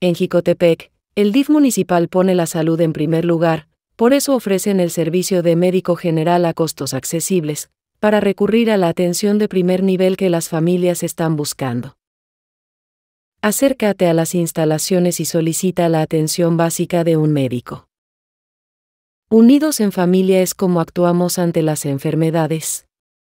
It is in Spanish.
En Jicotepec, el DIF municipal pone la salud en primer lugar, por eso ofrecen el servicio de médico general a costos accesibles, para recurrir a la atención de primer nivel que las familias están buscando. Acércate a las instalaciones y solicita la atención básica de un médico. Unidos en familia es como actuamos ante las enfermedades.